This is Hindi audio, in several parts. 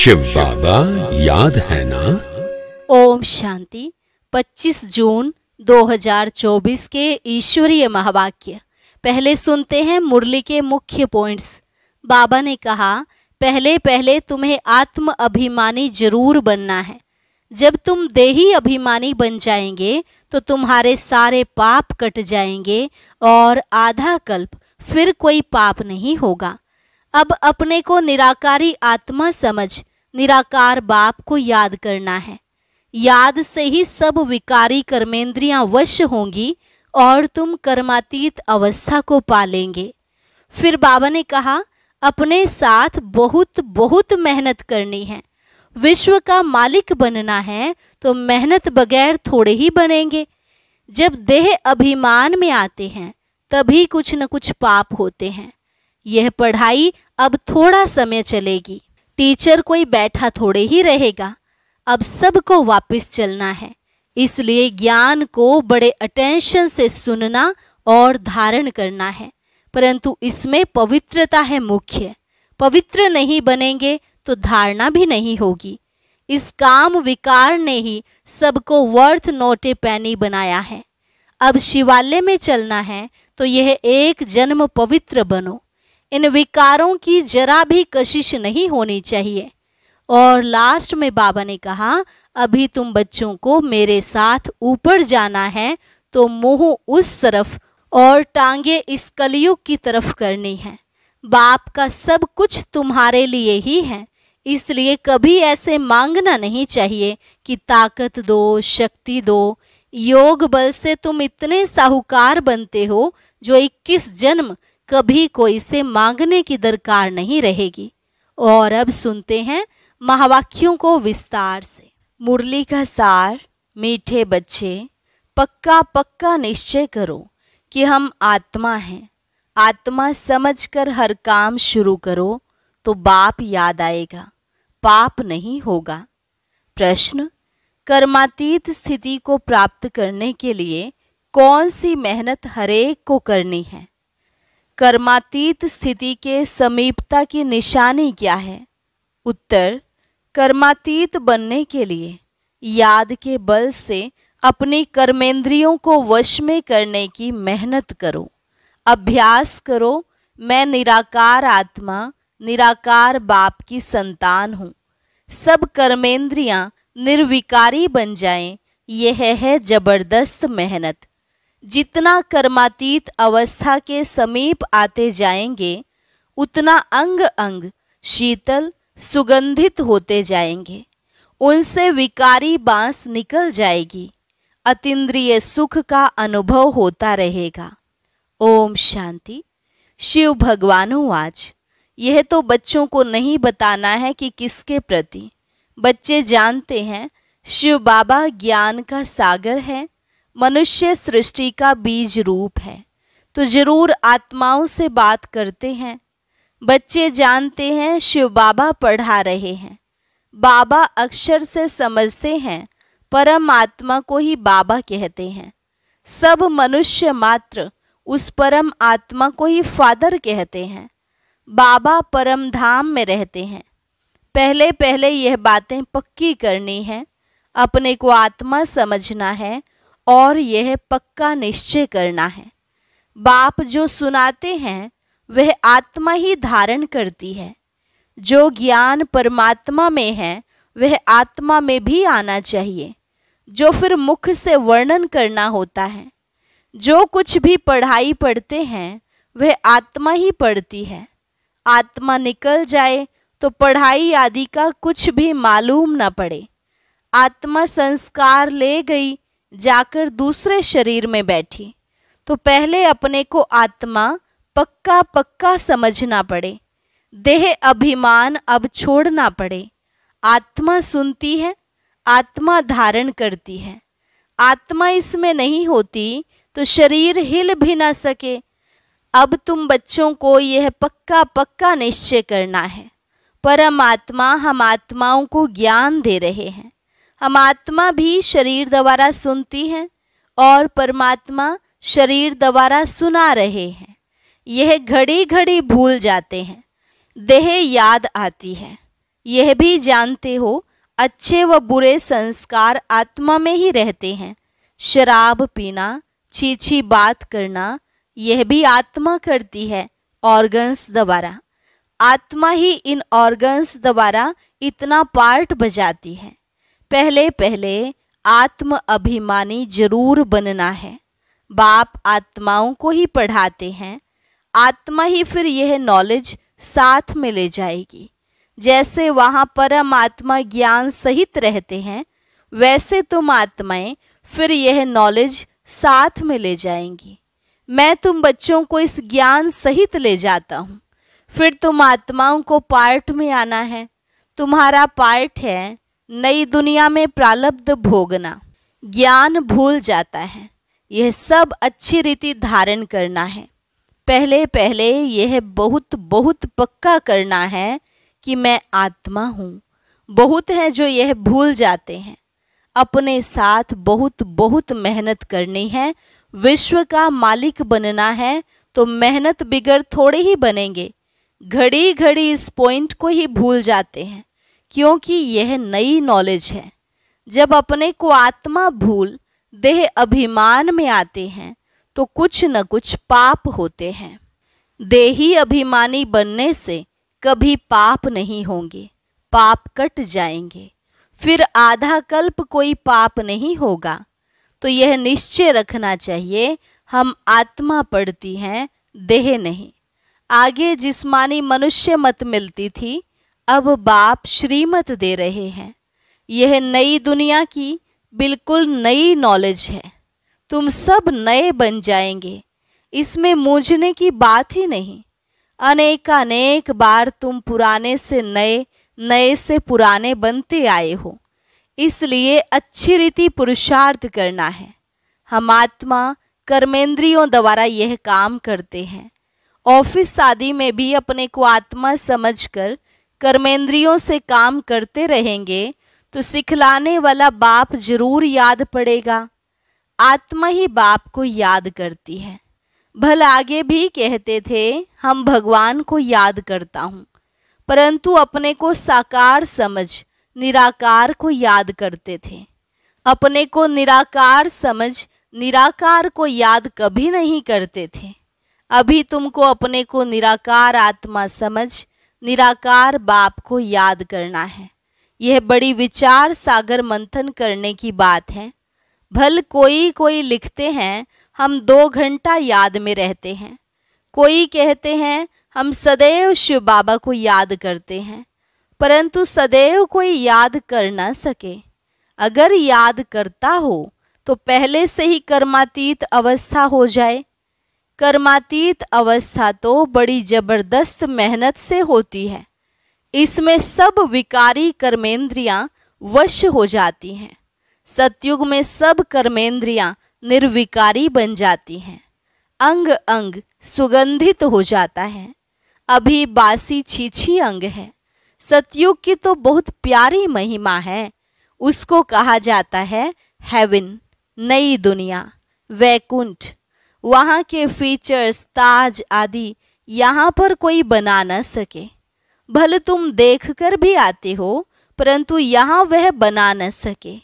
शिव बाबा याद है ना? ओम शांति 25 जून 2024 के ईश्वरीय महावाक्य पहले सुनते हैं मुरली के मुख्य पॉइंट्स बाबा ने कहा पहले पहले तुम्हें आत्म अभिमानी जरूर बनना है जब तुम देही अभिमानी बन जाएंगे तो तुम्हारे सारे पाप कट जाएंगे और आधा कल्प फिर कोई पाप नहीं होगा अब अपने को निराकारी आत्मा समझ निराकार बाप को याद करना है याद से ही सब विकारी कर्मेंद्रियां वश्य होंगी और तुम कर्मातीत अवस्था को पालेंगे फिर बाबा ने कहा अपने साथ बहुत बहुत मेहनत करनी है विश्व का मालिक बनना है तो मेहनत बगैर थोड़े ही बनेंगे जब देह अभिमान में आते हैं तभी कुछ न कुछ पाप होते हैं यह पढ़ाई अब थोड़ा समय चलेगी टीचर कोई बैठा थोड़े ही रहेगा अब सबको वापस चलना है इसलिए ज्ञान को बड़े अटेंशन से सुनना और धारण करना है परंतु इसमें पवित्रता है मुख्य पवित्र नहीं बनेंगे तो धारणा भी नहीं होगी इस काम विकार ने ही सबको वर्थ नोटे पैनी बनाया है अब शिवालय में चलना है तो यह एक जन्म पवित्र बनो इन विकारों की जरा भी कशिश नहीं होनी चाहिए और लास्ट में बाबा ने कहा अभी तुम बच्चों को मेरे साथ ऊपर जाना है तो मुंह उस तरफ और टांगे इस कलयुग की तरफ करनी है बाप का सब कुछ तुम्हारे लिए ही है इसलिए कभी ऐसे मांगना नहीं चाहिए कि ताकत दो शक्ति दो योग बल से तुम इतने साहूकार बनते हो जो 21 जन्म कभी कोई से मांगने की दरकार नहीं रहेगी और अब सुनते हैं महावाक्यों को विस्तार से मुरली का सार मीठे बच्चे पक्का पक्का निश्चय करो कि हम आत्मा हैं आत्मा समझकर हर काम शुरू करो तो बाप याद आएगा पाप नहीं होगा प्रश्न कर्मातीत स्थिति को प्राप्त करने के लिए कौन सी मेहनत हरेक को करनी है कर्मातीत स्थिति के समीपता की निशानी क्या है उत्तर कर्मातीत बनने के लिए याद के बल से अपनी कर्मेंद्रियों को वश में करने की मेहनत करो अभ्यास करो मैं निराकार आत्मा निराकार बाप की संतान हूँ सब कर्मेंद्रियाँ निर्विकारी बन जाएं यह है जबरदस्त मेहनत जितना कर्मातीत अवस्था के समीप आते जाएंगे उतना अंग अंग शीतल सुगंधित होते जाएंगे उनसे विकारी बांस निकल जाएगी अतिद्रिय सुख का अनुभव होता रहेगा ओम शांति शिव आज यह तो बच्चों को नहीं बताना है कि किसके प्रति बच्चे जानते हैं शिव बाबा ज्ञान का सागर है मनुष्य सृष्टि का बीज रूप है तो जरूर आत्माओं से बात करते हैं बच्चे जानते हैं शिव बाबा पढ़ा रहे हैं बाबा अक्षर से समझते हैं परमात्मा को ही बाबा कहते हैं सब मनुष्य मात्र उस परम आत्मा को ही फादर कहते हैं बाबा परम धाम में रहते हैं पहले पहले यह बातें पक्की करनी है अपने को आत्मा समझना है और यह पक्का निश्चय करना है बाप जो सुनाते हैं वह आत्मा ही धारण करती है जो ज्ञान परमात्मा में है वह आत्मा में भी आना चाहिए जो फिर मुख से वर्णन करना होता है जो कुछ भी पढ़ाई पढ़ते हैं वह आत्मा ही पढ़ती है आत्मा निकल जाए तो पढ़ाई आदि का कुछ भी मालूम न पड़े आत्मा संस्कार ले गई जाकर दूसरे शरीर में बैठी तो पहले अपने को आत्मा पक्का पक्का समझना पड़े देह अभिमान अब छोड़ना पड़े आत्मा सुनती है आत्मा धारण करती है आत्मा इसमें नहीं होती तो शरीर हिल भी ना सके अब तुम बच्चों को यह पक्का पक्का निश्चय करना है परमात्मा हम आत्माओं को ज्ञान दे रहे हैं हम आत्मा भी शरीर द्वारा सुनती हैं और परमात्मा शरीर द्वारा सुना रहे हैं यह घड़ी घड़ी भूल जाते हैं देह याद आती है यह भी जानते हो अच्छे व बुरे संस्कार आत्मा में ही रहते हैं शराब पीना छीछी बात करना यह भी आत्मा करती है ऑर्गन्स द्वारा आत्मा ही इन ऑर्गन्स द्वारा इतना पार्ट बजाती है पहले पहले आत्म अभिमानी जरूर बनना है बाप आत्माओं को ही पढ़ाते हैं आत्मा ही फिर यह नॉलेज साथ में ले जाएगी जैसे वहाँ परमात्मा ज्ञान सहित रहते हैं वैसे तुम आत्माएं फिर यह नॉलेज साथ में ले जाएंगी मैं तुम बच्चों को इस ज्ञान सहित ले जाता हूँ फिर तुम आत्माओं को पार्ट में आना है तुम्हारा पार्ट है नई दुनिया में प्रालब्ध भोगना ज्ञान भूल जाता है यह सब अच्छी रीति धारण करना है पहले पहले यह बहुत बहुत पक्का करना है कि मैं आत्मा हूँ बहुत हैं जो यह भूल जाते हैं अपने साथ बहुत बहुत मेहनत करनी है विश्व का मालिक बनना है तो मेहनत बिगड़ थोड़े ही बनेंगे घड़ी घड़ी इस पॉइंट को ही भूल जाते हैं क्योंकि यह नई नॉलेज है जब अपने को आत्मा भूल देह अभिमान में आते हैं तो कुछ न कुछ पाप होते हैं देही अभिमानी बनने से कभी पाप नहीं होंगे पाप कट जाएंगे फिर आधा कल्प कोई पाप नहीं होगा तो यह निश्चय रखना चाहिए हम आत्मा पढ़ती हैं देह नहीं आगे जिस्मानी मनुष्य मत मिलती थी अब बाप श्रीमत दे रहे हैं यह नई दुनिया की बिल्कुल नई नॉलेज है तुम सब नए बन जाएंगे इसमें मूझने की बात ही नहीं अनेकानेक बार तुम पुराने से नए नए से पुराने बनते आए हो इसलिए अच्छी रीति पुरुषार्थ करना है हम आत्मा कर्मेंद्रियों द्वारा यह काम करते हैं ऑफिस आदि में भी अपने को आत्मा समझकर कर कर्मेंद्रियों से काम करते रहेंगे तो सिखलाने वाला बाप जरूर याद पड़ेगा आत्मा ही बाप को याद करती है भल आगे भी कहते थे हम भगवान को याद करता हूँ परंतु अपने को साकार समझ निराकार को याद करते थे अपने को निराकार समझ निराकार को याद कभी नहीं करते थे अभी तुमको अपने को निराकार आत्मा समझ निराकार बाप को याद करना है यह बड़ी विचार सागर मंथन करने की बात है भल कोई कोई लिखते हैं हम दो घंटा याद में रहते हैं कोई कहते हैं हम सदैव शिव बाबा को याद करते हैं परंतु सदैव कोई याद कर ना सके अगर याद करता हो तो पहले से ही कर्मातीत अवस्था हो जाए कर्मातीत अवस्था तो बड़ी जबरदस्त मेहनत से होती है इसमें सब विकारी कर्मेंद्रियां वश हो जाती हैं सतयुग में सब कर्मेंद्रियां निर्विकारी बन जाती हैं अंग अंग सुगंधित हो जाता है अभी बासी छीछी अंग है सतयुग की तो बहुत प्यारी महिमा है उसको कहा जाता है हेविन नई दुनिया वैकुंठ वहाँ के फीचर्स ताज आदि यहाँ पर कोई बना न सके भले तुम देख कर भी आते हो परंतु यहाँ वह बना न सके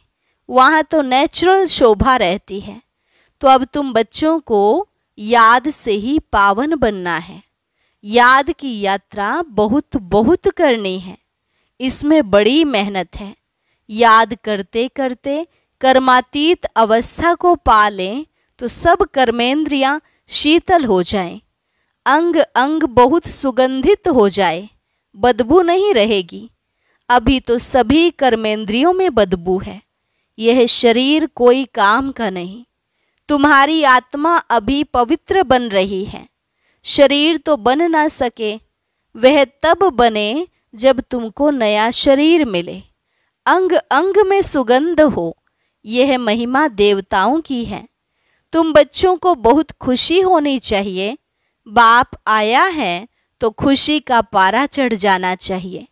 वहाँ तो नेचुरल शोभा रहती है तो अब तुम बच्चों को याद से ही पावन बनना है याद की यात्रा बहुत बहुत करनी है इसमें बड़ी मेहनत है याद करते करते कर्मातीत अवस्था को पा लें तो सब कर्मेंद्रियां शीतल हो जाएं, अंग अंग बहुत सुगंधित हो जाए बदबू नहीं रहेगी अभी तो सभी कर्मेंद्रियों में बदबू है यह शरीर कोई काम का नहीं तुम्हारी आत्मा अभी पवित्र बन रही है शरीर तो बन ना सके वह तब बने जब तुमको नया शरीर मिले अंग अंग में सुगंध हो यह महिमा देवताओं की है तुम बच्चों को बहुत खुशी होनी चाहिए बाप आया है तो खुशी का पारा चढ़ जाना चाहिए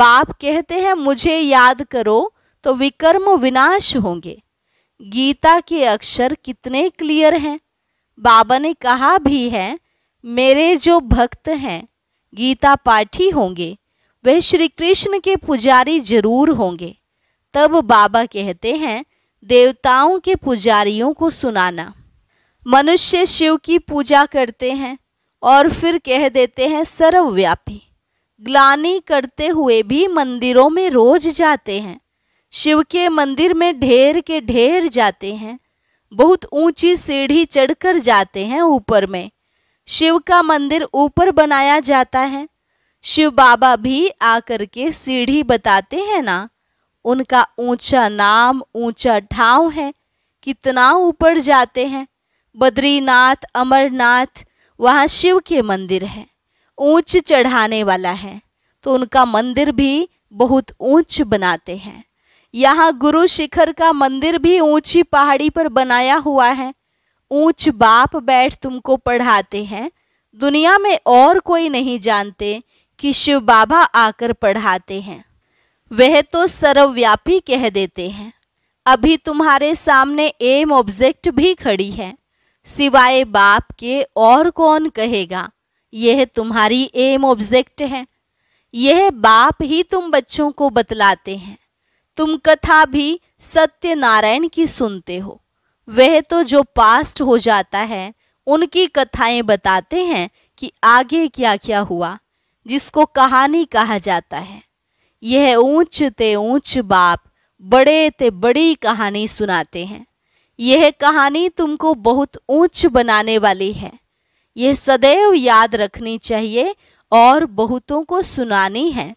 बाप कहते हैं मुझे याद करो तो विकर्म विनाश होंगे गीता के अक्षर कितने क्लियर हैं बाबा ने कहा भी है मेरे जो भक्त हैं गीता पाठी होंगे वह श्री कृष्ण के पुजारी जरूर होंगे तब बाबा कहते हैं देवताओं के पुजारियों को सुनाना मनुष्य शिव की पूजा करते हैं और फिर कह देते हैं सर्वव्यापी ग्लानी करते हुए भी मंदिरों में रोज जाते हैं शिव के मंदिर में ढेर के ढेर जाते हैं बहुत ऊंची सीढ़ी चढ़कर जाते हैं ऊपर में शिव का मंदिर ऊपर बनाया जाता है शिव बाबा भी आकर के सीढ़ी बताते हैं ना उनका ऊंचा नाम ऊंचा ठाव है कितना ऊपर जाते हैं बद्रीनाथ अमरनाथ वहाँ शिव के मंदिर हैं ऊंच चढ़ाने वाला है तो उनका मंदिर भी बहुत ऊंच बनाते हैं यहाँ गुरु शिखर का मंदिर भी ऊंची पहाड़ी पर बनाया हुआ है ऊंच बाप बैठ तुमको पढ़ाते हैं दुनिया में और कोई नहीं जानते कि शिव बाबा आकर पढ़ाते हैं वह तो सर्वव्यापी कह देते हैं अभी तुम्हारे सामने एम ऑब्जेक्ट भी खड़ी है सिवाय बाप के और कौन कहेगा यह तुम्हारी एम ऑब्जेक्ट है यह बाप ही तुम बच्चों को बतलाते हैं तुम कथा भी सत्य नारायण की सुनते हो वह तो जो पास्ट हो जाता है उनकी कथाएं बताते हैं कि आगे क्या क्या हुआ जिसको कहानी कहा जाता है यह ऊंच ते ऊंच बाप बड़े ते बड़ी कहानी सुनाते हैं यह कहानी तुमको बहुत ऊंच बनाने वाली है यह सदैव याद रखनी चाहिए और बहुतों को सुनानी है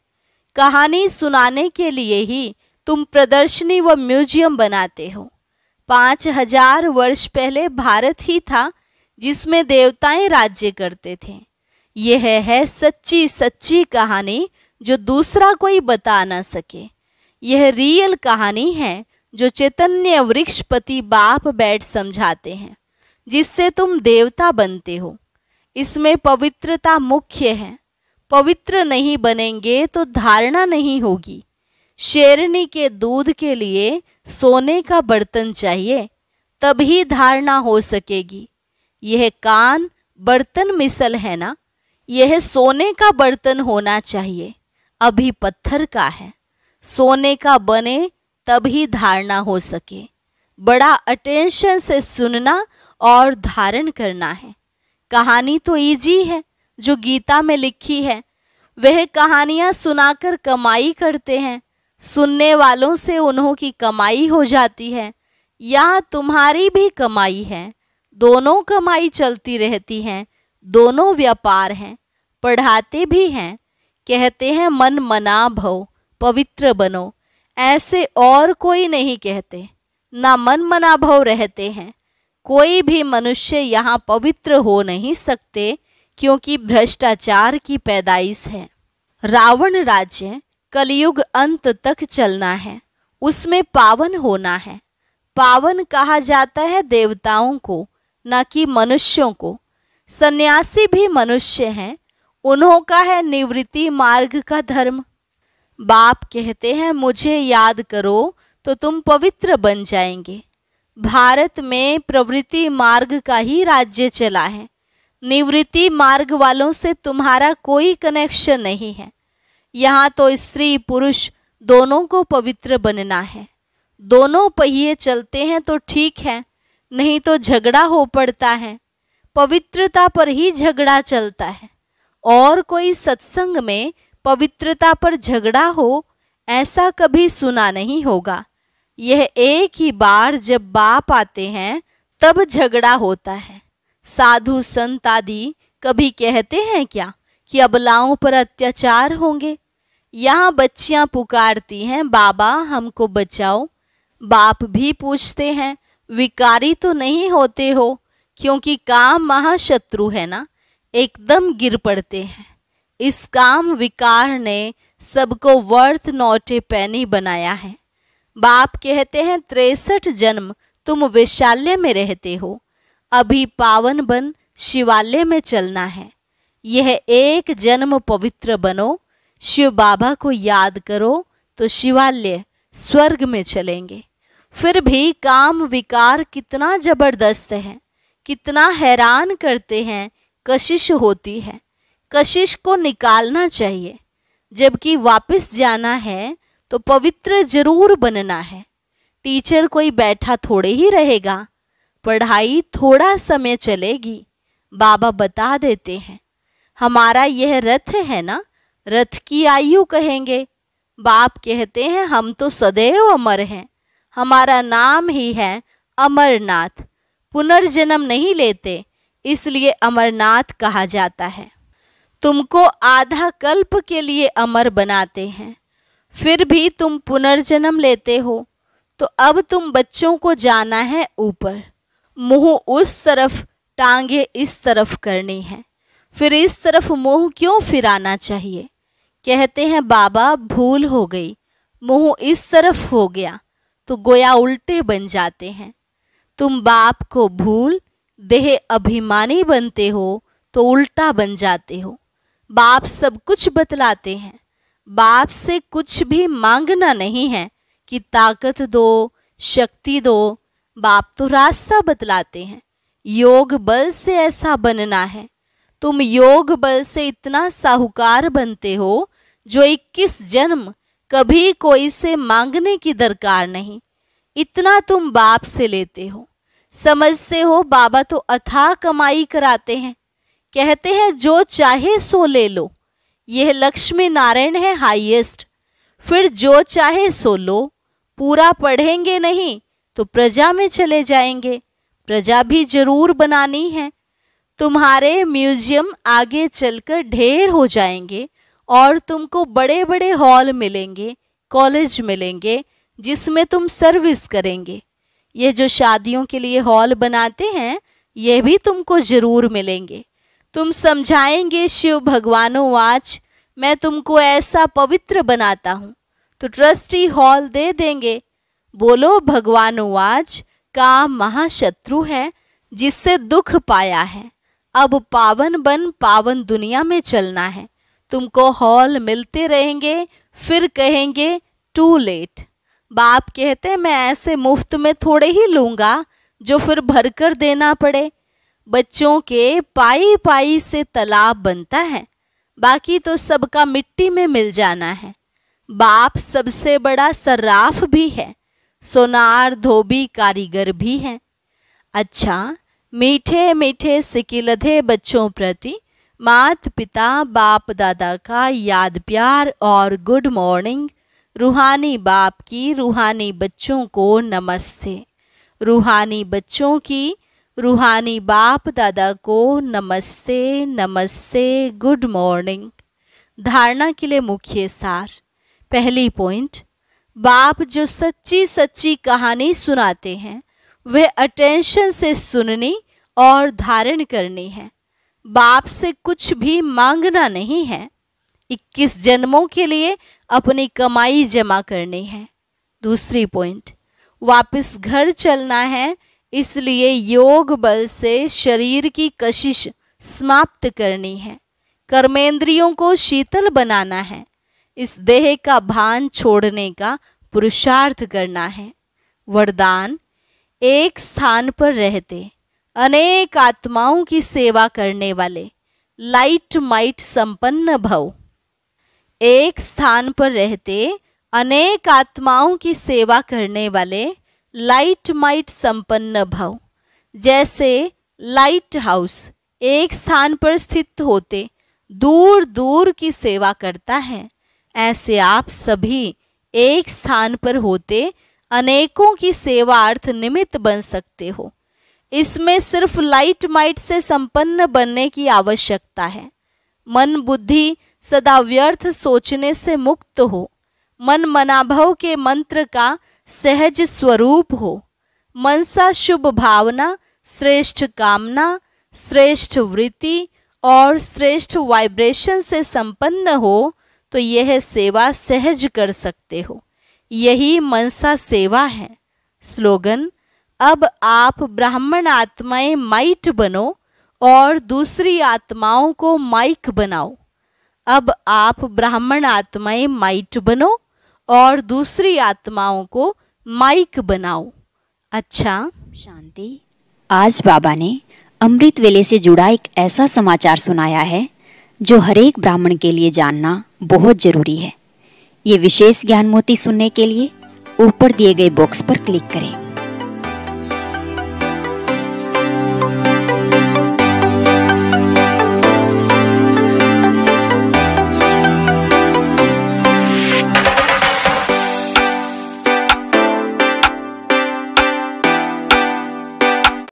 कहानी सुनाने के लिए ही तुम प्रदर्शनी व म्यूजियम बनाते हो पाँच हजार वर्ष पहले भारत ही था जिसमें देवताएं राज्य करते थे यह है सच्ची सच्ची कहानी जो दूसरा कोई बता ना सके यह रियल कहानी है जो चैतन्य वृक्षपति बाप बैठ समझाते हैं जिससे तुम देवता बनते हो इसमें पवित्रता मुख्य है पवित्र नहीं बनेंगे तो धारणा नहीं होगी शेरनी के दूध के लिए सोने का बर्तन चाहिए तभी धारणा हो सकेगी यह कान बर्तन मिसल है ना यह सोने का बर्तन होना चाहिए अभी पत्थर का है सोने का बने तभी धारणा हो सके बड़ा अटेंशन से सुनना और धारण करना है कहानी तो ईजी है जो गीता में लिखी है वह कहानियाँ सुनाकर कमाई करते हैं सुनने वालों से उन्हों की कमाई हो जाती है या तुम्हारी भी कमाई है दोनों कमाई चलती रहती हैं दोनों व्यापार हैं पढ़ाते भी हैं कहते हैं मन मना भव पवित्र बनो ऐसे और कोई नहीं कहते ना मन मना भव रहते हैं कोई भी मनुष्य यहाँ पवित्र हो नहीं सकते क्योंकि भ्रष्टाचार की पैदाइश है रावण राज्य कलयुग अंत तक चलना है उसमें पावन होना है पावन कहा जाता है देवताओं को न कि मनुष्यों को सन्यासी भी मनुष्य हैं उन्हों का है निवृत्ति मार्ग का धर्म बाप कहते हैं मुझे याद करो तो तुम पवित्र बन जाएंगे भारत में प्रवृत्ति मार्ग का ही राज्य चला है निवृत्ति मार्ग वालों से तुम्हारा कोई कनेक्शन नहीं है यहाँ तो स्त्री पुरुष दोनों को पवित्र बनना है दोनों पहिए चलते हैं तो ठीक है नहीं तो झगड़ा हो पड़ता है पवित्रता पर ही झगड़ा चलता है और कोई सत्संग में पवित्रता पर झगड़ा हो ऐसा कभी सुना नहीं होगा यह एक ही बार जब बाप आते हैं तब झगड़ा होता है साधु संत आदि कभी कहते हैं क्या कि अबलाओं पर अत्याचार होंगे यहाँ बच्चियाँ पुकारती हैं बाबा हमको बचाओ बाप भी पूछते हैं विकारी तो नहीं होते हो क्योंकि काम महाशत्रु है ना एकदम गिर पड़ते हैं इस काम विकार ने सबको वर्थ नौटे पैनी बनाया है बाप कहते हैं तिरसठ जन्म तुम वैशाल्य में रहते हो अभी पावन बन शिवालय में चलना है यह एक जन्म पवित्र बनो शिव बाबा को याद करो तो शिवालय स्वर्ग में चलेंगे फिर भी काम विकार कितना जबरदस्त है कितना हैरान करते हैं कशिश होती है कशिश को निकालना चाहिए जबकि वापस जाना है तो पवित्र जरूर बनना है टीचर कोई बैठा थोड़े ही रहेगा पढ़ाई थोड़ा समय चलेगी बाबा बता देते हैं हमारा यह रथ है ना रथ की आयु कहेंगे बाप कहते हैं हम तो सदैव अमर हैं हमारा नाम ही है अमरनाथ पुनर्जन्म नहीं लेते इसलिए अमरनाथ कहा जाता है तुमको आधा कल्प के लिए अमर बनाते हैं फिर भी तुम पुनर्जन्म लेते हो तो अब तुम बच्चों को जाना है ऊपर मुंह उस तरफ टांगे इस तरफ करनी है फिर इस तरफ मुंह क्यों फिराना चाहिए कहते हैं बाबा भूल हो गई मुंह इस तरफ हो गया तो गोया उल्टे बन जाते हैं तुम बाप को भूल देह अभिमानी बनते हो तो उल्टा बन जाते हो बाप सब कुछ बतलाते हैं बाप से कुछ भी मांगना नहीं है कि ताकत दो शक्ति दो बाप तो रास्ता बतलाते हैं योग बल से ऐसा बनना है तुम योग बल से इतना साहूकार बनते हो जो 21 जन्म कभी कोई से मांगने की दरकार नहीं इतना तुम बाप से लेते हो समझते हो बाबा तो अथाह कमाई कराते हैं कहते हैं जो चाहे सो ले लो यह लक्ष्मी नारायण है हाईएस्ट फिर जो चाहे सो लो पूरा पढ़ेंगे नहीं तो प्रजा में चले जाएंगे प्रजा भी जरूर बनानी है तुम्हारे म्यूजियम आगे चलकर ढेर हो जाएंगे और तुमको बड़े बड़े हॉल मिलेंगे कॉलेज मिलेंगे जिसमें तुम सर्विस करेंगे ये जो शादियों के लिए हॉल बनाते हैं ये भी तुमको ज़रूर मिलेंगे तुम समझाएंगे शिव भगवानों आज मैं तुमको ऐसा पवित्र बनाता हूँ तो ट्रस्टी हॉल दे देंगे बोलो भगवान आज का महाशत्रु है जिससे दुख पाया है अब पावन बन पावन दुनिया में चलना है तुमको हॉल मिलते रहेंगे फिर कहेंगे टू लेट बाप कहते मैं ऐसे मुफ्त में थोड़े ही लूँगा जो फिर भर कर देना पड़े बच्चों के पाई पाई से तालाब बनता है बाकी तो सबका मिट्टी में मिल जाना है बाप सबसे बड़ा सर्राफ भी है सोनार धोबी कारीगर भी है अच्छा मीठे मीठे सिकिलधे बच्चों प्रति मात पिता बाप दादा का याद प्यार और गुड मॉर्निंग रूहानी बाप की रूहानी बच्चों को नमस्ते रूहानी बच्चों की रूहानी बाप दादा को नमस्ते नमस्ते गुड मॉर्निंग धारणा के लिए मुख्य सार पहली पॉइंट बाप जो सच्ची सच्ची कहानी सुनाते हैं वह अटेंशन से सुननी और धारण करनी है बाप से कुछ भी मांगना नहीं है इक्कीस जन्मों के लिए अपनी कमाई जमा करनी है दूसरी पॉइंट वापस घर चलना है इसलिए योग बल से शरीर की कशिश समाप्त करनी है कर्मेंद्रियों को शीतल बनाना है इस देह का भान छोड़ने का पुरुषार्थ करना है वरदान एक स्थान पर रहते अनेक आत्माओं की सेवा करने वाले लाइट माइट संपन्न भव एक स्थान पर रहते अनेक आत्माओं की सेवा करने वाले लाइट माइट संपन्न भाव जैसे लाइट हाउस एक स्थान पर स्थित होते दूर दूर की सेवा करता है ऐसे आप सभी एक स्थान पर होते अनेकों की सेवा अर्थ निमित्त बन सकते हो इसमें सिर्फ लाइट माइट से संपन्न बनने की आवश्यकता है मन बुद्धि सदा व्यर्थ सोचने से मुक्त हो मन मनाभव के मंत्र का सहज स्वरूप हो मन सा शुभ भावना श्रेष्ठ कामना श्रेष्ठ वृत्ति और श्रेष्ठ वाइब्रेशन से संपन्न हो तो यह सेवा सहज कर सकते हो यही मनसा सेवा है स्लोगन अब आप ब्राह्मण आत्माएं माइट बनो और दूसरी आत्माओं को माइक बनाओ अब आप ब्राह्मण आत्माएं माइट बनो और दूसरी आत्माओं को माइक बनाओ अच्छा शांति आज बाबा ने अमृत वेले से जुड़ा एक ऐसा समाचार सुनाया है जो हरेक ब्राह्मण के लिए जानना बहुत जरूरी है ये विशेष ज्ञान मोती सुनने के लिए ऊपर दिए गए बॉक्स पर क्लिक करें